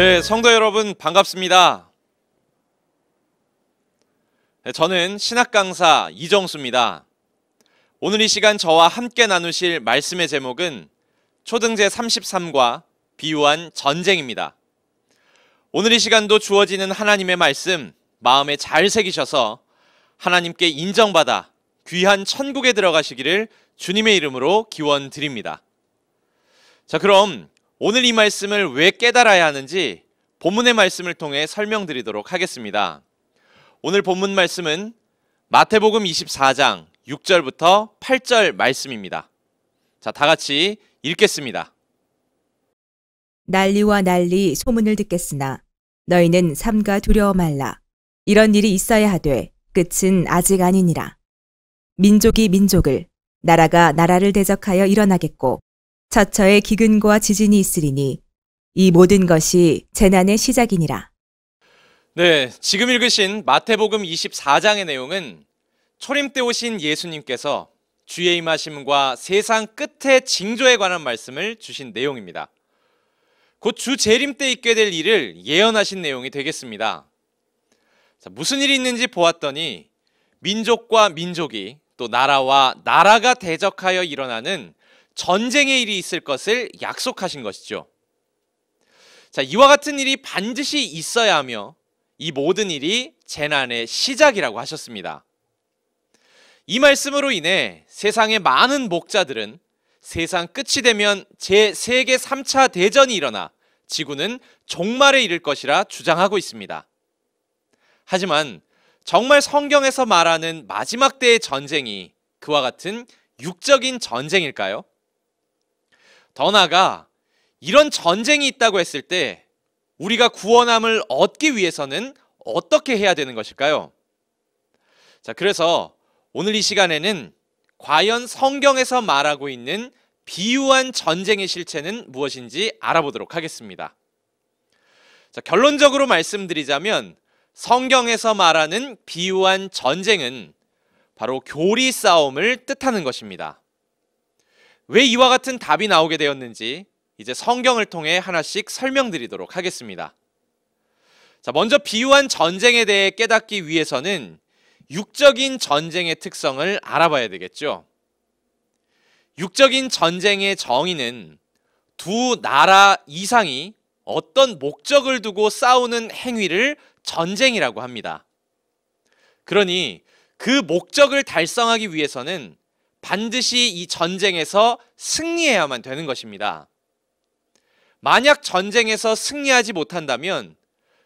네, 성도 여러분 반갑습니다. 네, 저는 신학 강사 이정수입니다. 오늘 이 시간 저와 함께 나누실 말씀의 제목은 초등제 33과 비유한 전쟁입니다. 오늘 이 시간도 주어지는 하나님의 말씀 마음에 잘 새기셔서 하나님께 인정받아 귀한 천국에 들어가시기를 주님의 이름으로 기원 드립니다. 자, 그럼 오늘 이 말씀을 왜 깨달아야 하는지 본문의 말씀을 통해 설명드리도록 하겠습니다. 오늘 본문 말씀은 마태복음 24장 6절부터 8절 말씀입니다. 자, 다 같이 읽겠습니다. 난리와 난리 소문을 듣겠으나 너희는 삼가 두려워 말라. 이런 일이 있어야 하되 끝은 아직 아니니라. 민족이 민족을, 나라가 나라를 대적하여 일어나겠고, 처처에 기근과 지진이 있으리니 이 모든 것이 재난의 시작이니라. 네, 지금 읽으신 마태복음 24장의 내용은 초림 때 오신 예수님께서 주의 임하심과 세상 끝의 징조에 관한 말씀을 주신 내용입니다. 곧 주 재림 때 있게 될 일을 예언하신 내용이 되겠습니다. 자, 무슨 일이 있는지 보았더니 민족과 민족이 또 나라와 나라가 대적하여 일어나는 전쟁의 일이 있을 것을 약속하신 것이죠. 자, 이와 같은 일이 반드시 있어야 하며 이 모든 일이 재난의 시작이라고 하셨습니다. 이 말씀으로 인해 세상의 많은 목자들은 세상 끝이 되면 제3계 3차 대전이 일어나 지구는 종말에 이를 것이라 주장하고 있습니다. 하지만 정말 성경에서 말하는 마지막 때의 전쟁이 그와 같은 육적인 전쟁일까요? 더 나아가 이런 전쟁이 있다고 했을 때 우리가 구원함을 얻기 위해서는 어떻게 해야 되는 것일까요? 자, 그래서 오늘 이 시간에는 과연 성경에서 말하고 있는 비유한 전쟁의 실체는 무엇인지 알아보도록 하겠습니다. 자, 결론적으로 말씀드리자면 성경에서 말하는 비유한 전쟁은 바로 교리 싸움을 뜻하는 것입니다. 왜 이와 같은 답이 나오게 되었는지 이제 성경을 통해 하나씩 설명드리도록 하겠습니다. 자, 먼저 비유한 전쟁에 대해 깨닫기 위해서는 육적인 전쟁의 특성을 알아봐야 되겠죠. 육적인 전쟁의 정의는 두 나라 이상이 어떤 목적을 두고 싸우는 행위를 전쟁이라고 합니다. 그러니 그 목적을 달성하기 위해서는 반드시 이 전쟁에서 승리해야만 되는 것입니다. 만약 전쟁에서 승리하지 못한다면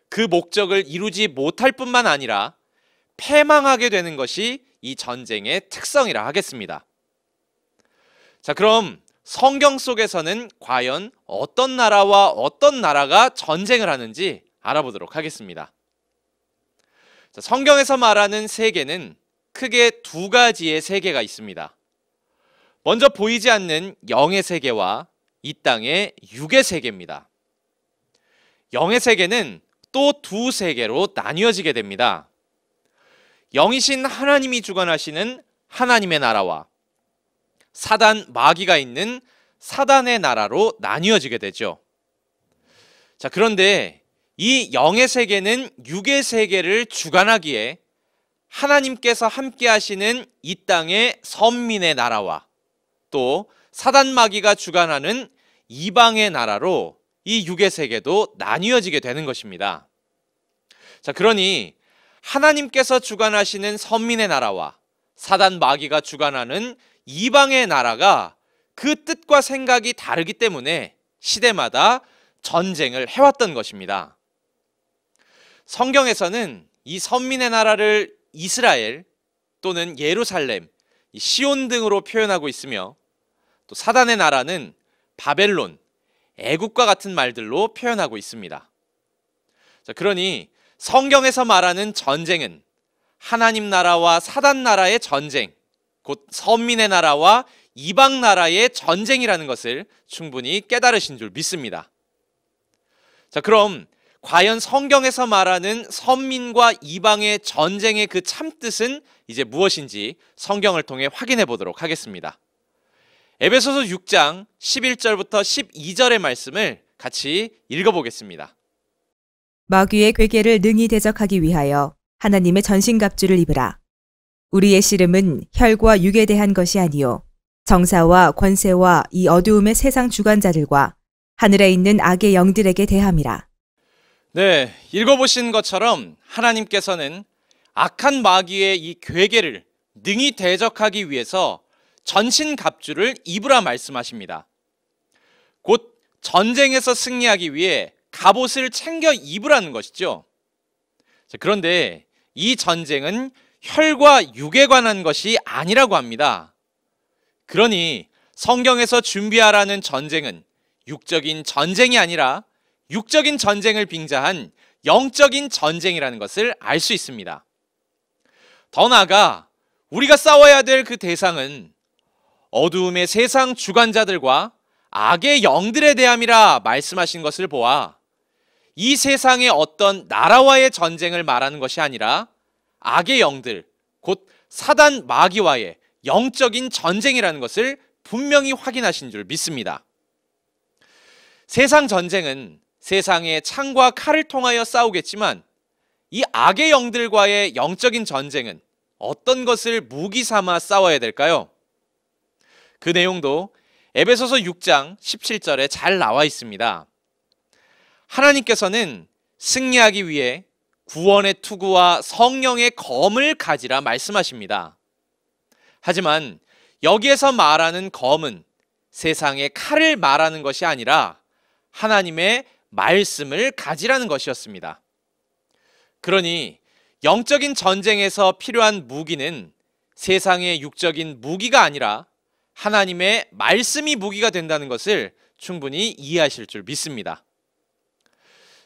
그 목적을 이루지 못할 뿐만 아니라 패망하게 되는 것이 이 전쟁의 특성이라 하겠습니다. 자, 그럼 성경 속에서는 과연 어떤 나라와 어떤 나라가 전쟁을 하는지 알아보도록 하겠습니다. 자, 성경에서 말하는 세계는 크게 두 가지의 세계가 있습니다. 먼저 보이지 않는 영의 세계와 이 땅의 육의 세계입니다. 영의 세계는 또 두 세계로 나뉘어지게 됩니다. 영이신 하나님이 주관하시는 하나님의 나라와 사단 마귀가 있는 사단의 나라로 나뉘어지게 되죠. 자, 그런데 이 영의 세계는 육의 세계를 주관하기에 하나님께서 함께 하시는 이 땅의 선민의 나라와 또 사단 마귀가 주관하는 이방의 나라로 이 육의 세계도 나뉘어지게 되는 것입니다. 자, 그러니 하나님께서 주관하시는 선민의 나라와 사단 마귀가 주관하는 이방의 나라가 그 뜻과 생각이 다르기 때문에 시대마다 전쟁을 해왔던 것입니다. 성경에서는 이 선민의 나라를 이스라엘 또는 예루살렘, 시온 등으로 표현하고 있으며 또 사단의 나라는 바벨론, 애국과 같은 말들로 표현하고 있습니다. 자, 그러니 성경에서 말하는 전쟁은 하나님 나라와 사단 나라의 전쟁, 곧 선민의 나라와 이방 나라의 전쟁이라는 것을 충분히 깨달으신 줄 믿습니다. 자, 그럼 과연 성경에서 말하는 선민과 이방의 전쟁의 그 참뜻은 이제 무엇인지 성경을 통해 확인해 보도록 하겠습니다. 에베소서 6장 11절부터 12절의 말씀을 같이 읽어보겠습니다. 마귀의 괴계를 능히 대적하기 위하여 하나님의 전신갑주를 입으라. 우리의 씨름은 혈과 육에 대한 것이 아니요 정사와 권세와 이 어두움의 세상 주관자들과 하늘에 있는 악의 영들에게 대함이라. 네, 읽어보신 것처럼 하나님께서는 악한 마귀의 이 괴계를 능히 대적하기 위해서 전신 갑주를 입으라 말씀하십니다. 곧 전쟁에서 승리하기 위해 갑옷을 챙겨 입으라는 것이죠. 그런데 이 전쟁은 혈과 육에 관한 것이 아니라고 합니다. 그러니 성경에서 준비하라는 전쟁은 육적인 전쟁이 아니라 육적인 전쟁을 빙자한 영적인 전쟁이라는 것을 알 수 있습니다. 더 나아가 우리가 싸워야 될 그 대상은 어두움의 세상 주관자들과 악의 영들에 대함이라 말씀하신 것을 보아 이 세상의 어떤 나라와의 전쟁을 말하는 것이 아니라 악의 영들, 곧 사단 마귀와의 영적인 전쟁이라는 것을 분명히 확인하신 줄 믿습니다. 세상 전쟁은 세상의 창과 칼을 통하여 싸우겠지만 이 악의 영들과의 영적인 전쟁은 어떤 것을 무기 삼아 싸워야 될까요? 그 내용도 에베소서 6장 17절에 잘 나와 있습니다. 하나님께서는 승리하기 위해 구원의 투구와 성령의 검을 가지라 말씀하십니다. 하지만 여기에서 말하는 검은 세상의 칼을 말하는 것이 아니라 하나님의 말씀을 가지라는 것이었습니다. 그러니 영적인 전쟁에서 필요한 무기는 세상의 육적인 무기가 아니라 하나님의 말씀이 무기가 된다는 것을 충분히 이해하실 줄 믿습니다.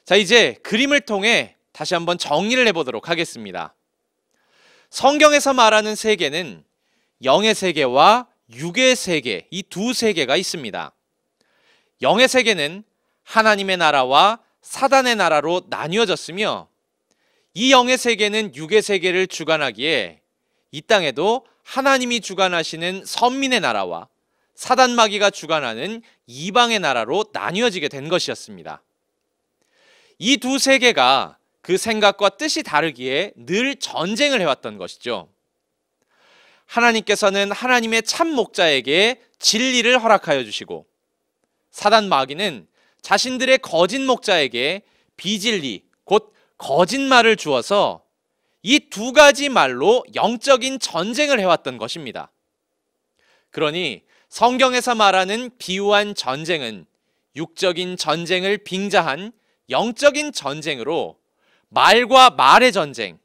자, 이제 그림을 통해 다시 한번 정리를 해보도록 하겠습니다. 성경에서 말하는 세계는 영의 세계와 육의 세계, 이 두 세계가 있습니다. 영의 세계는 하나님의 나라와 사단의 나라로 나뉘어졌으며 이 영의 세계는 육의 세계를 주관하기에 이 땅에도 하나님이 주관하시는 선민의 나라와 사단 마귀가 주관하는 이방의 나라로 나뉘어지게 된 것이었습니다. 이 두 세계가 그 생각과 뜻이 다르기에 늘 전쟁을 해왔던 것이죠. 하나님께서는 하나님의 참 목자에게 진리를 허락하여 주시고 사단 마귀는 자신들의 거짓 목자에게 비진리 곧 거짓말을 주어서 이두 가지 말로 영적인 전쟁을 해왔던 것입니다. 그러니 성경에서 말하는 비유한 전쟁은 육적인 전쟁을 빙자한 영적인 전쟁으로 말과 말의 전쟁,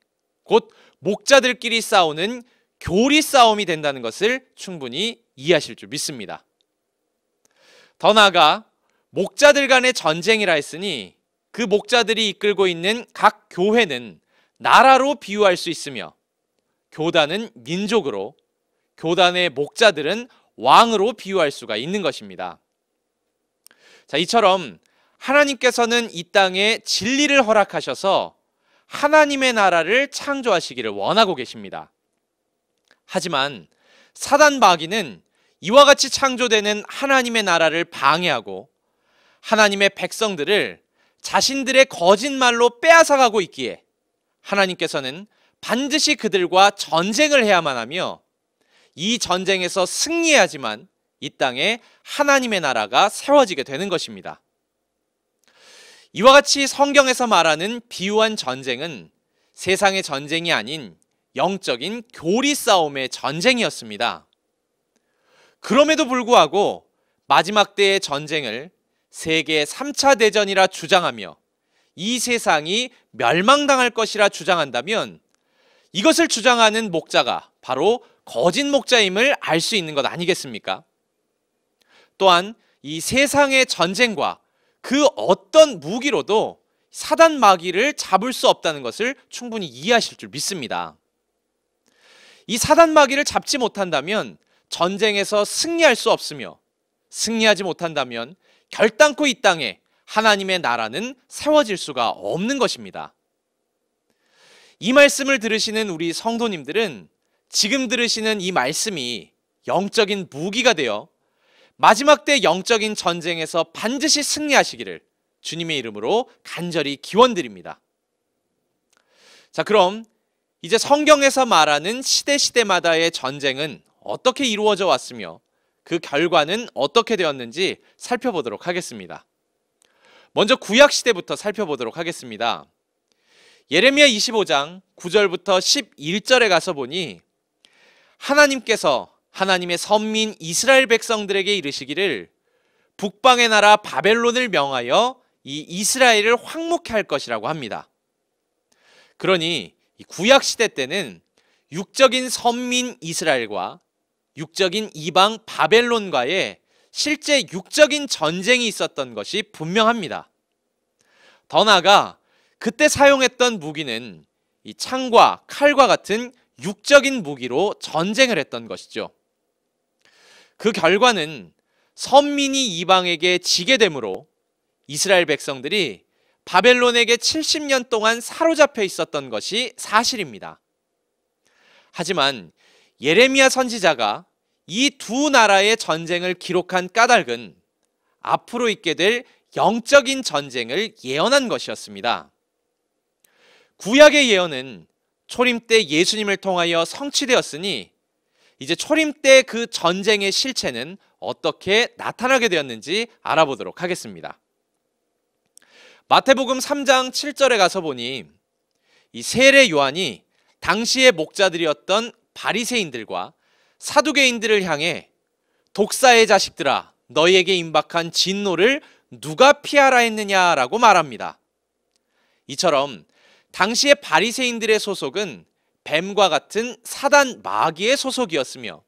곧 목자들끼리 싸우는 교리 싸움이 된다는 것을 충분히 이해하실 줄 믿습니다. 더 나아가 목자들 간의 전쟁이라 했으니 그 목자들이 이끌고 있는 각 교회는 나라로 비유할 수 있으며 교단은 민족으로 교단의 목자들은 왕으로 비유할 수가 있는 것입니다. 자, 이처럼 하나님께서는 이 땅에 진리를 허락하셔서 하나님의 나라를 창조하시기를 원하고 계십니다. 하지만 사단 마귀는 이와 같이 창조되는 하나님의 나라를 방해하고 하나님의 백성들을 자신들의 거짓말로 빼앗아가고 있기에 하나님께서는 반드시 그들과 전쟁을 해야만 하며 이 전쟁에서 승리해야지만 이 땅에 하나님의 나라가 세워지게 되는 것입니다. 이와 같이 성경에서 말하는 비유한 전쟁은 세상의 전쟁이 아닌 영적인 교리 싸움의 전쟁이었습니다. 그럼에도 불구하고 마지막 때의 전쟁을 세계 3차 대전이라 주장하며 이 세상이 멸망당할 것이라 주장한다면 이것을 주장하는 목자가 바로 거짓 목자임을 알 수 있는 것 아니겠습니까? 또한 이 세상의 전쟁과 그 어떤 무기로도 사단 마귀를 잡을 수 없다는 것을 충분히 이해하실 줄 믿습니다. 이 사단 마귀를 잡지 못한다면 전쟁에서 승리할 수 없으며 승리하지 못한다면 결단코 이 땅에 하나님의 나라는 세워질 수가 없는 것입니다. 이 말씀을 들으시는 우리 성도님들은 지금 들으시는 이 말씀이 영적인 무기가 되어 마지막 때 영적인 전쟁에서 반드시 승리하시기를 주님의 이름으로 간절히 기원드립니다. 자, 그럼 이제 성경에서 말하는 시대시대마다의 전쟁은 어떻게 이루어져 왔으며 그 결과는 어떻게 되었는지 살펴보도록 하겠습니다. 먼저 구약 시대부터 살펴보도록 하겠습니다. 예레미야 25장 9절부터 11절에 가서 보니 하나님께서 하나님의 선민 이스라엘 백성들에게 이르시기를 북방의 나라 바벨론을 명하여 이 이스라엘을 황목해 할 것이라고 합니다. 그러니 구약 시대 때는 육적인 선민 이스라엘과 육적인 이방 바벨론과의 실제 육적인 전쟁이 있었던 것이 분명합니다. 더 나아가 그때 사용했던 무기는 이 창과 칼과 같은 육적인 무기로 전쟁을 했던 것이죠. 그 결과는 선민이 이방에게 지게 되므로 이스라엘 백성들이 바벨론에게 70년 동안 사로잡혀 있었던 것이 사실입니다. 하지만 예레미야 선지자가 이두 나라의 전쟁을 기록한 까닭은 앞으로 있게 될 영적인 전쟁을 예언한 것이었습니다. 구약의 예언은 초림 때 예수님을 통하여 성취되었으니 이제 초림 때 그 전쟁의 실체는 어떻게 나타나게 되었는지 알아보도록 하겠습니다. 마태복음 3장 7절에 가서 보니 이 세례 요한이 당시의 목자들이었던 바리새인들과 사두개인들을 향해 독사의 자식들아 너희에게 임박한 진노를 누가 피하라 했느냐라고 말합니다. 이처럼 당시의 바리새인들의 소속은 뱀과 같은 사단 마귀의 소속이었으며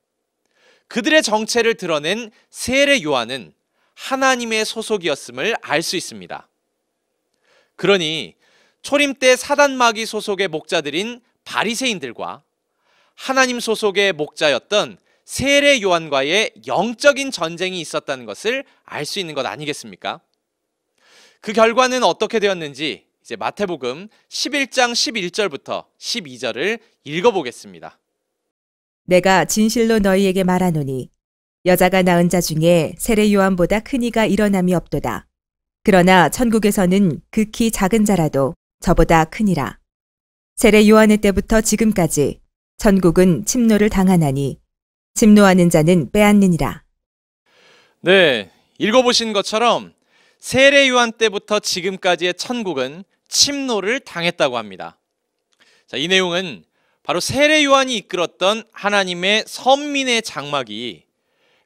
그들의 정체를 드러낸 세례 요한은 하나님의 소속이었음을 알 수 있습니다. 그러니 초림 때 사단 마귀 소속의 목자들인 바리새인들과 하나님 소속의 목자였던 세례 요한과의 영적인 전쟁이 있었다는 것을 알 수 있는 것 아니겠습니까? 그 결과는 어떻게 되었는지 이제 마태복음 11장 11절부터 12절을 읽어보겠습니다. 내가 진실로 너희에게 말하노니 여자가 낳은 자 중에 세례 요한보다 큰 이가 일어남이 없도다. 그러나 천국에서는 극히 작은 자라도 저보다 크니라. 세례 요한의 때부터 지금까지 천국은 침노를 당하나니 침노하는 자는 빼앗느니라. 네, 읽어보신 것처럼 세례 요한 때부터 지금까지의 천국은 침노를 당했다고 합니다. 자, 이 내용은 바로 세례 요한이 이끌었던 하나님의 선민의 장막이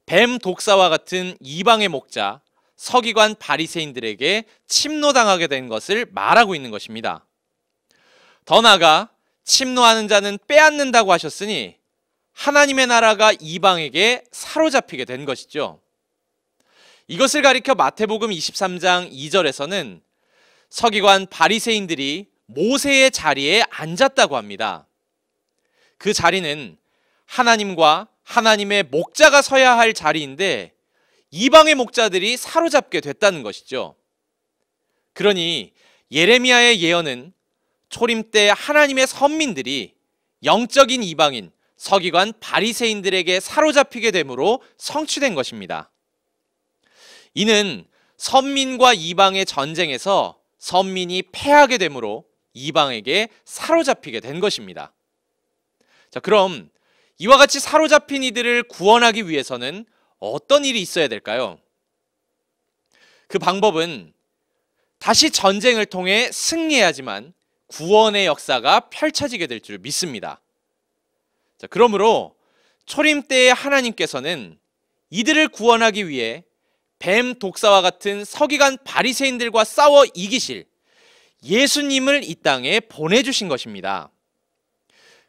뱀 독사와 같은 이방의 목자 서기관 바리새인들에게 침노당하게 된 것을 말하고 있는 것입니다. 더 나아가 침노하는 자는 빼앗는다고 하셨으니 하나님의 나라가 이방에게 사로잡히게 된 것이죠. 이것을 가리켜 마태복음 23장 2절에서는 서기관 바리새인들이 모세의 자리에 앉았다고 합니다. 그 자리는 하나님과 하나님의 목자가 서야 할 자리인데 이방의 목자들이 사로잡게 됐다는 것이죠. 그러니 예레미야의 예언은 초림 때 하나님의 선민들이 영적인 이방인 서기관 바리새인들에게 사로잡히게 되므로 성취된 것입니다. 이는 선민과 이방의 전쟁에서 선민이 패하게 되므로 이방에게 사로잡히게 된 것입니다. 자, 그럼 이와 같이 사로잡힌 이들을 구원하기 위해서는 어떤 일이 있어야 될까요? 그 방법은 다시 전쟁을 통해 승리해야지만 구원의 역사가 펼쳐지게 될 줄 믿습니다. 자, 그러므로 초림 때의 하나님께서는 이들을 구원하기 위해 뱀 독사와 같은 서기관 바리새인들과 싸워 이기실 예수님을 이 땅에 보내주신 것입니다.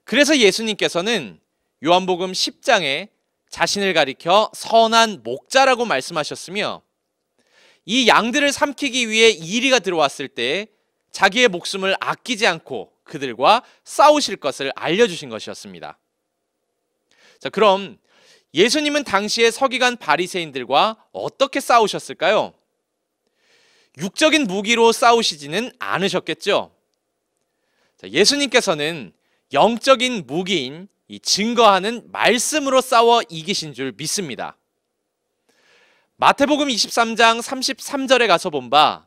그래서 예수님께서는 요한복음 10장에 자신을 가리켜 선한 목자라고 말씀하셨으며 이 양들을 삼키기 위해 이리가 들어왔을 때 자기의 목숨을 아끼지 않고 그들과 싸우실 것을 알려주신 것이었습니다. 자, 그럼 예수님은 당시에 서기관 바리새인들과 어떻게 싸우셨을까요? 육적인 무기로 싸우시지는 않으셨겠죠. 자, 예수님께서는 영적인 무기인 이 증거하는 말씀으로 싸워 이기신 줄 믿습니다. 마태복음 23장 33절에 가서 본바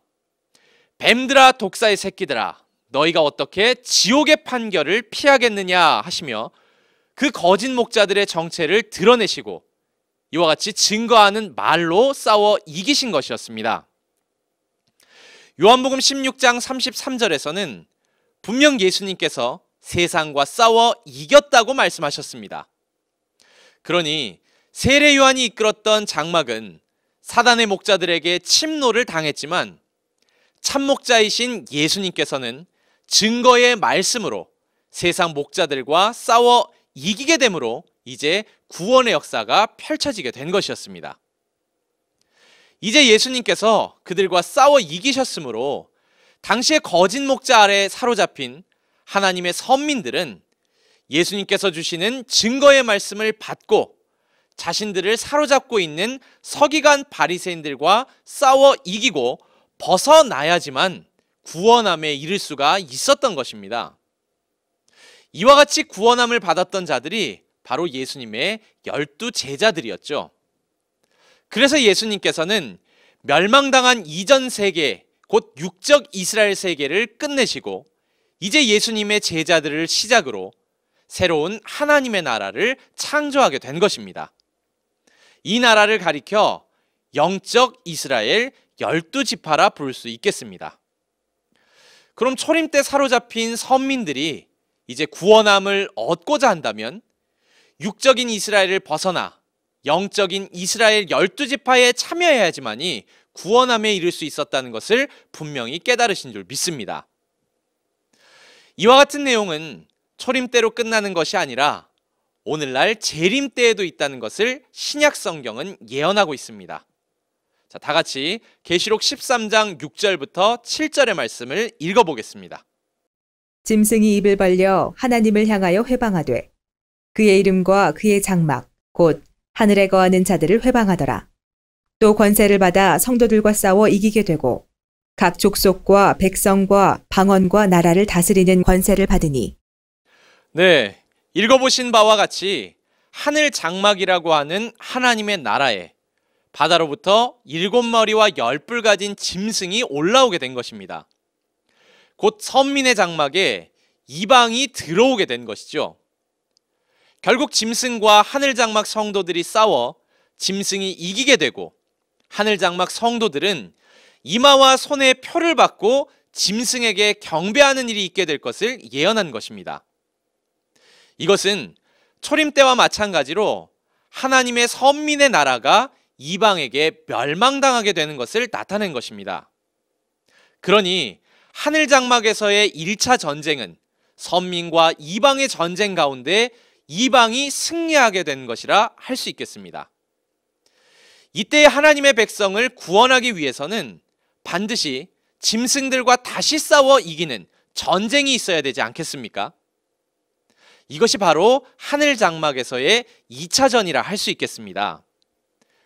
뱀들아 독사의 새끼들아 너희가 어떻게 지옥의 판결을 피하겠느냐 하시며 그 거짓 목자들의 정체를 드러내시고 이와 같이 증거하는 말로 싸워 이기신 것이었습니다. 요한복음 16장 33절에서는 분명 예수님께서 세상과 싸워 이겼다고 말씀하셨습니다. 그러니 세례 요한이 이끌었던 장막은 사단의 목자들에게 침노를 당했지만 참목자이신 예수님께서는 증거의 말씀으로 세상 목자들과 싸워 이기게 되므로 이제 구원의 역사가 펼쳐지게 된 것이었습니다. 이제 예수님께서 그들과 싸워 이기셨으므로 당시의 거짓 목자 아래 사로잡힌 하나님의 선민들은 예수님께서 주시는 증거의 말씀을 받고 자신들을 사로잡고 있는 서기관 바리새인들과 싸워 이기고 벗어나야지만 구원함에 이를 수가 있었던 것입니다. 이와 같이 구원함을 받았던 자들이 바로 예수님의 열두 제자들이었죠. 그래서 예수님께서는 멸망당한 이전 세계, 곧 육적 이스라엘 세계를 끝내시고 이제 예수님의 제자들을 시작으로 새로운 하나님의 나라를 창조하게 된 것입니다. 이 나라를 가리켜 영적 이스라엘, 열두 지파라 부를 수 있겠습니다. 그럼 초림 때 사로잡힌 선민들이 이제 구원함을 얻고자 한다면 육적인 이스라엘을 벗어나 영적인 이스라엘 열두 지파에 참여해야지만이 구원함에 이를 수 있었다는 것을 분명히 깨달으신 줄 믿습니다. 이와 같은 내용은 초림 때로 끝나는 것이 아니라 오늘날 재림 때에도 있다는 것을 신약 성경은 예언하고 있습니다. 자, 다 같이 계시록 13장 6절부터 7절의 말씀을 읽어 보겠습니다. 짐승이 입을 벌려 하나님을 향하여 회방하되 그의 이름과 그의 장막 곧 하늘에 거하는 자들을 회방하더라. 또 권세를 받아 성도들과 싸워 이기게 되고 각 족속과 백성과 방언과 나라를 다스리는 권세를 받으니 네, 읽어보신 바와 같이 하늘 장막이라고 하는 하나님의 나라에 바다로부터 일곱 마리와 열 뿔 가진 짐승이 올라오게 된 것입니다. 곧 선민의 장막에 이방이 들어오게 된 것이죠. 결국 짐승과 하늘 장막 성도들이 싸워 짐승이 이기게 되고 하늘 장막 성도들은 이마와 손에 표를 받고 짐승에게 경배하는 일이 있게 될 것을 예언한 것입니다. 이것은 초림 때와 마찬가지로 하나님의 선민의 나라가 이방에게 멸망당하게 되는 것을 나타낸 것입니다. 그러니 하늘 장막에서의 1차 전쟁은 선민과 이방의 전쟁 가운데 이방이 승리하게 된 것이라 할 수 있겠습니다. 이때 하나님의 백성을 구원하기 위해서는 반드시 짐승들과 다시 싸워 이기는 전쟁이 있어야 되지 않겠습니까? 이것이 바로 하늘 장막에서의 2차전이라 할 수 있겠습니다.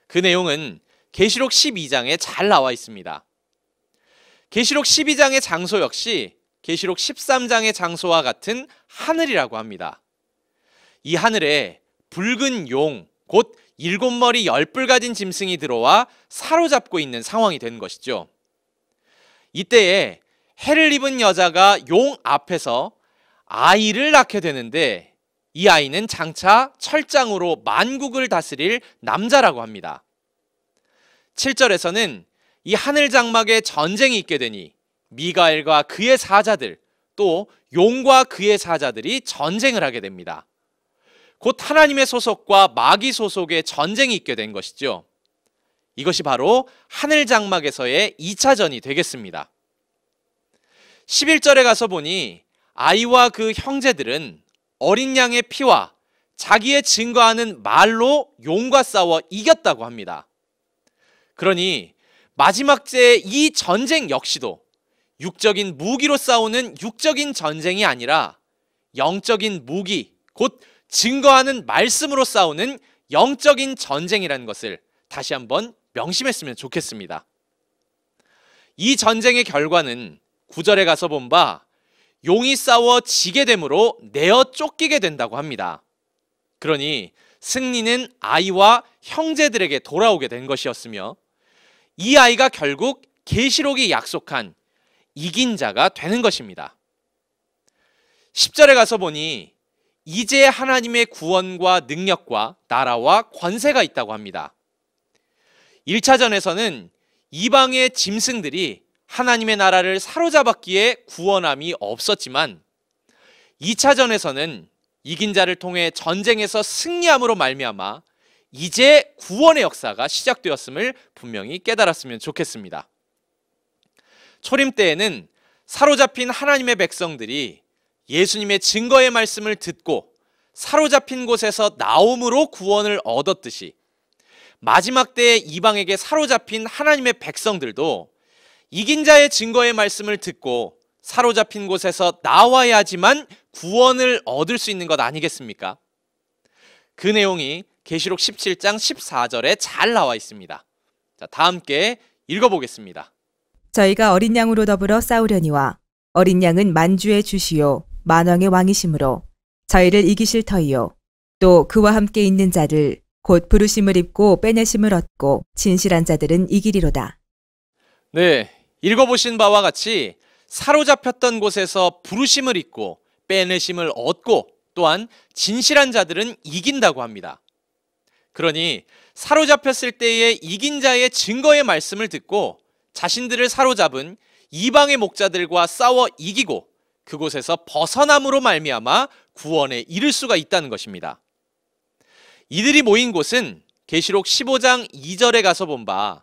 그 내용은 계시록 12장에 잘 나와 있습니다. 계시록 12장의 장소 역시 계시록 13장의 장소와 같은 하늘이라고 합니다. 이 하늘에 붉은 용, 곧 일곱 머리 열불 가진 짐승이 들어와 사로잡고 있는 상황이 된 것이죠. 이때에 해를 입은 여자가 용 앞에서 아이를 낳게 되는데 이 아이는 장차 철장으로 만국을 다스릴 남자라고 합니다. 7절에서는 이 하늘 장막에 전쟁이 있게 되니 미가엘과 그의 사자들 또 용과 그의 사자들이 전쟁을 하게 됩니다. 곧 하나님의 소속과 마귀 소속의 전쟁이 있게 된 것이죠. 이것이 바로 하늘 장막에서의 2차전이 되겠습니다. 11절에 가서 보니 아이와 그 형제들은 어린 양의 피와 자기의 증거하는 말로 용과 싸워 이겼다고 합니다. 그러니 마지막 때의 이 전쟁 역시도 육적인 무기로 싸우는 육적인 전쟁이 아니라 영적인 무기, 곧 증거하는 말씀으로 싸우는 영적인 전쟁이라는 것을 다시 한번 명심했으면 좋겠습니다. 이 전쟁의 결과는 구절에 가서 본바 용이 싸워 지게 되므로 내어 쫓기게 된다고 합니다. 그러니 승리는 아이와 형제들에게 돌아오게 된 것이었으며 이 아이가 결국 계시록이 약속한 이긴 자가 되는 것입니다. 10절에 가서 보니 이제 하나님의 구원과 능력과 나라와 권세가 있다고 합니다. 1차전에서는 이방의 짐승들이 하나님의 나라를 사로잡았기에 구원함이 없었지만 2차전에서는 이긴 자를 통해 전쟁에서 승리함으로 말미암아 이제 구원의 역사가 시작되었음을 분명히 깨달았으면 좋겠습니다. 초림 때에는 사로잡힌 하나님의 백성들이 예수님의 증거의 말씀을 듣고 사로잡힌 곳에서 나옴으로 구원을 얻었듯이 마지막 때에 이방에게 사로잡힌 하나님의 백성들도 이긴 자의 증거의 말씀을 듣고 사로잡힌 곳에서 나와야지만 구원을 얻을 수 있는 것 아니겠습니까? 그 내용이 계시록 17장 14절에 잘 나와 있습니다. 자, 다 함께 읽어보겠습니다. 저희가 어린 양으로 더불어 싸우려니와 어린 양은 만주의 주시요 만왕의 왕이심으로 저희를 이기실 터이요 또 그와 함께 있는 자들 곧 부르심을 입고 빼내심을 얻고 진실한 자들은 이기리로다. 네, 읽어보신 바와 같이 사로잡혔던 곳에서 부르심을 입고 빼내심을 얻고 또한 진실한 자들은 이긴다고 합니다. 그러니 사로잡혔을 때의 이긴 자의 증거의 말씀을 듣고 자신들을 사로잡은 이방의 목자들과 싸워 이기고 그곳에서 벗어남으로 말미암아 구원에 이를 수가 있다는 것입니다. 이들이 모인 곳은 계시록 15장 2절에 가서 본바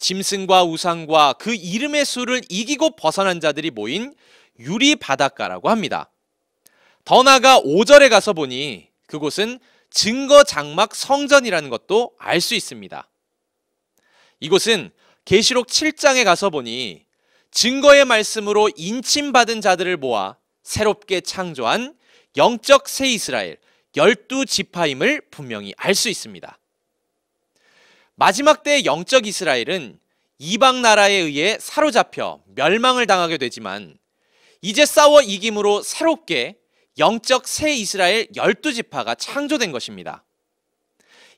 짐승과 우상과 그 이름의 수를 이기고 벗어난 자들이 모인 유리 바닷가라고 합니다. 더 나아가 5절에 가서 보니 그곳은 증거 장막 성전이라는 것도 알 수 있습니다. 이곳은 계시록 7장에 가서 보니 증거의 말씀으로 인침받은 자들을 모아 새롭게 창조한 영적 새 이스라엘 열두 지파임을 분명히 알 수 있습니다. 마지막 때 영적 이스라엘은 이방 나라에 의해 사로잡혀 멸망을 당하게 되지만 이제 싸워 이김으로 새롭게 영적 새 이스라엘 열두 지파가 창조된 것입니다.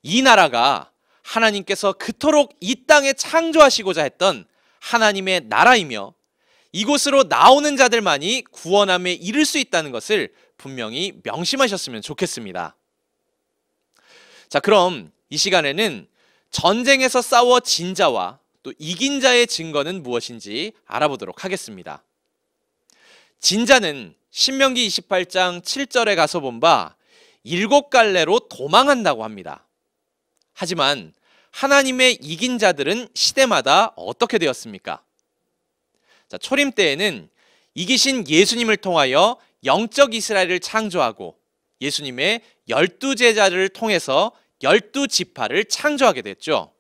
이 나라가 하나님께서 그토록 이 땅에 창조하시고자 했던 하나님의 나라이며 이곳으로 나오는 자들만이 구원함에 이를 수 있다는 것을 분명히 명심하셨으면 좋겠습니다. 자, 그럼 이 시간에는 전쟁에서 싸워 진 자와 또 이긴 자의 증거는 무엇인지 알아보도록 하겠습니다. 진 자는 신명기 28장 7절에 가서 본 바 일곱 갈래로 도망한다고 합니다. 하지만 하나님의 이긴 자들은 시대마다 어떻게 되었습니까? 자, 초림 때에는 이기신 예수님을 통하여 영적 이스라엘을 창조하고 예수님의 열두 제자를 통해서 열두 지파를 창조하게 됐죠.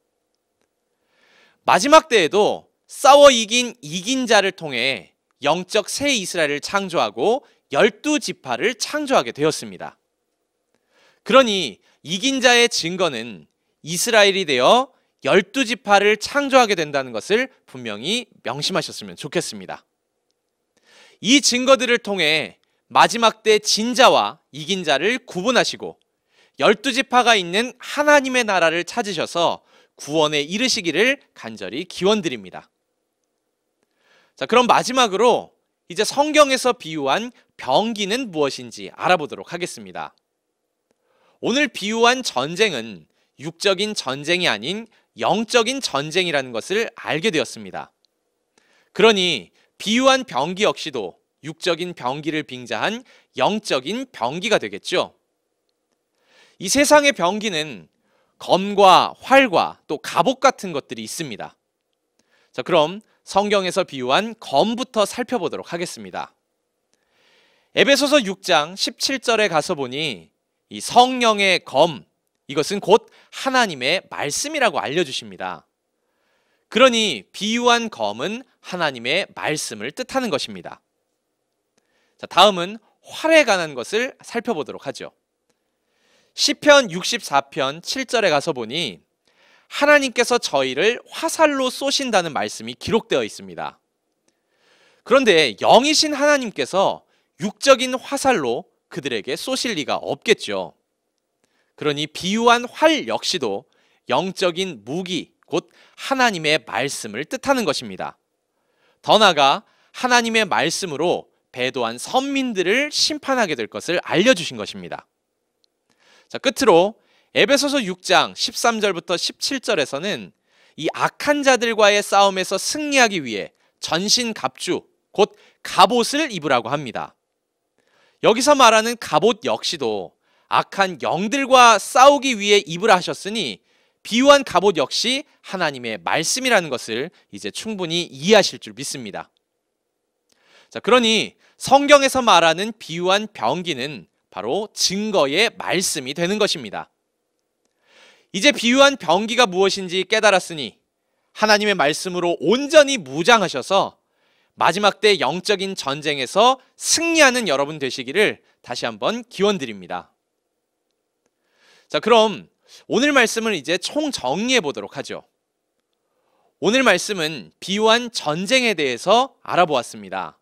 마지막 때에도 싸워 이긴 이긴 자를 통해 영적 새 이스라엘을 창조하고 열두 지파를 창조하게 되었습니다. 그러니 이긴 자의 증거는 이스라엘이 되어 열두 지파를 창조하게 된다는 것을 분명히 명심하셨으면 좋겠습니다. 이 증거들을 통해 마지막 때 진자와 이긴 자를 구분하시고 열두 지파가 있는 하나님의 나라를 찾으셔서 구원에 이르시기를 간절히 기원드립니다. 자, 그럼 마지막으로 이제 성경에서 비유한 병기는 무엇인지 알아보도록 하겠습니다. 오늘 비유한 전쟁은 육적인 전쟁이 아닌 영적인 전쟁이라는 것을 알게 되었습니다. 그러니 비유한 병기 역시도 육적인 병기를 빙자한 영적인 병기가 되겠죠. 이 세상의 병기는 검과 활과 또 갑옷 같은 것들이 있습니다. 자, 그럼 성경에서 비유한 검부터 살펴보도록 하겠습니다. 에베소서 6장 17절에 가서 보니 이 성령의 검 이것은 곧 하나님의 말씀이라고 알려 주십니다. 그러니 비유한 검은 하나님의 말씀을 뜻하는 것입니다. 자, 다음은 활에 관한 것을 살펴보도록 하죠. 시편 64편 7절에 가서 보니 하나님께서 저희를 화살로 쏘신다는 말씀이 기록되어 있습니다. 그런데 영이신 하나님께서 육적인 화살로 그들에게 쏘실 리가 없겠죠. 그러니 비유한 활 역시도 영적인 무기, 곧 하나님의 말씀을 뜻하는 것입니다. 더 나아가 하나님의 말씀으로 배도한 선민들을 심판하게 될 것을 알려주신 것입니다. 자, 끝으로 에베소서 6장 13절부터 17절에서는 이 악한 자들과의 싸움에서 승리하기 위해 전신 갑주, 곧 갑옷을 입으라고 합니다. 여기서 말하는 갑옷 역시도 악한 영들과 싸우기 위해 입으라 하셨으니 비유한 갑옷 역시 하나님의 말씀이라는 것을 이제 충분히 이해하실 줄 믿습니다. 자, 그러니 성경에서 말하는 비유한 병기는 바로 증거의 말씀이 되는 것입니다. 이제 비유한 병기가 무엇인지 깨달았으니 하나님의 말씀으로 온전히 무장하셔서 마지막 때 영적인 전쟁에서 승리하는 여러분 되시기를 다시 한번 기원드립니다. 자, 그럼 오늘 말씀을 이제 총 정리해 보도록 하죠. 오늘 말씀은 비유한 전쟁에 대해서 알아보았습니다.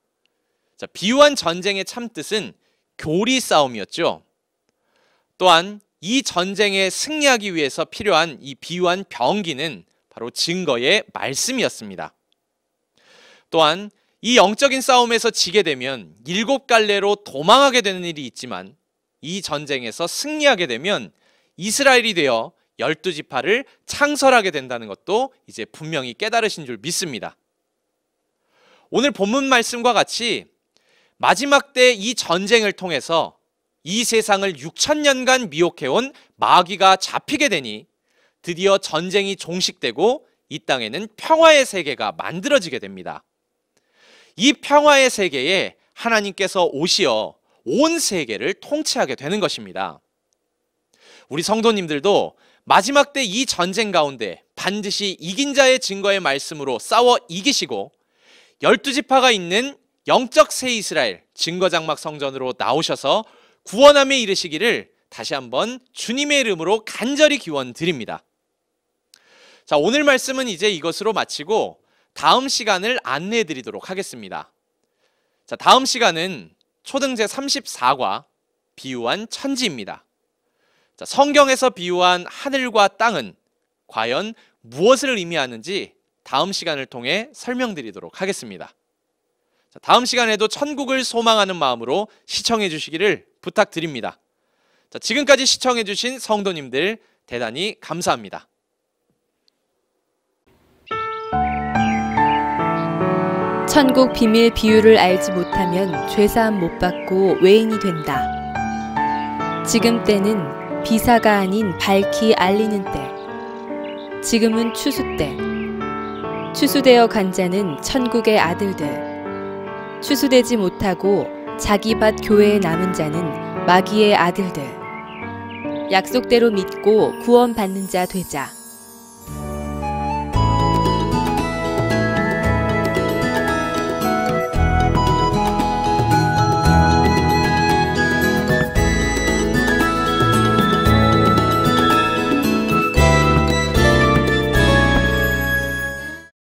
자, 비유한 전쟁의 참뜻은 교리 싸움이었죠. 또한 이 전쟁에 승리하기 위해서 필요한 이 비유한 병기는 바로 증거의 말씀이었습니다. 또한 이 영적인 싸움에서 지게 되면 일곱 갈래로 도망하게 되는 일이 있지만 이 전쟁에서 승리하게 되면 이스라엘이 되어 열두 지파를 창설하게 된다는 것도 이제 분명히 깨달으신 줄 믿습니다. 오늘 본문 말씀과 같이 마지막 때 이 전쟁을 통해서 이 세상을 6천 년간 미혹해온 마귀가 잡히게 되니 드디어 전쟁이 종식되고 이 땅에는 평화의 세계가 만들어지게 됩니다. 이 평화의 세계에 하나님께서 오시어 온 세계를 통치하게 되는 것입니다. 우리 성도님들도 마지막 때 이 전쟁 가운데 반드시 이긴 자의 증거의 말씀으로 싸워 이기시고 열두 지파가 있는 영적 새 이스라엘 증거장막 성전으로 나오셔서 구원함에 이르시기를 다시 한번 주님의 이름으로 간절히 기원 드립니다. 자, 오늘 말씀은 이제 이것으로 마치고 다음 시간을 안내해 드리도록 하겠습니다. 자, 다음 시간은 초등제 34과 비유한 천지입니다. 자, 성경에서 비유한 하늘과 땅은 과연 무엇을 의미하는지 다음 시간을 통해 설명드리도록 하겠습니다. 다음 시간에도 천국을 소망하는 마음으로 시청해 주시기를 부탁드립니다. 자, 지금까지 시청해 주신 성도님들 대단히 감사합니다. 천국 비밀 비유를 알지 못하면 죄사함 못 받고 외인이 된다. 지금 때는 비사가 아닌 밝히 알리는 때. 지금은 추수 때. 추수되어 간 자는 천국의 아들들. 추수되지 못하고 자기 밭 교회에 남은 자는 마귀의 아들들. 약속대로 믿고 구원받는 자 되자.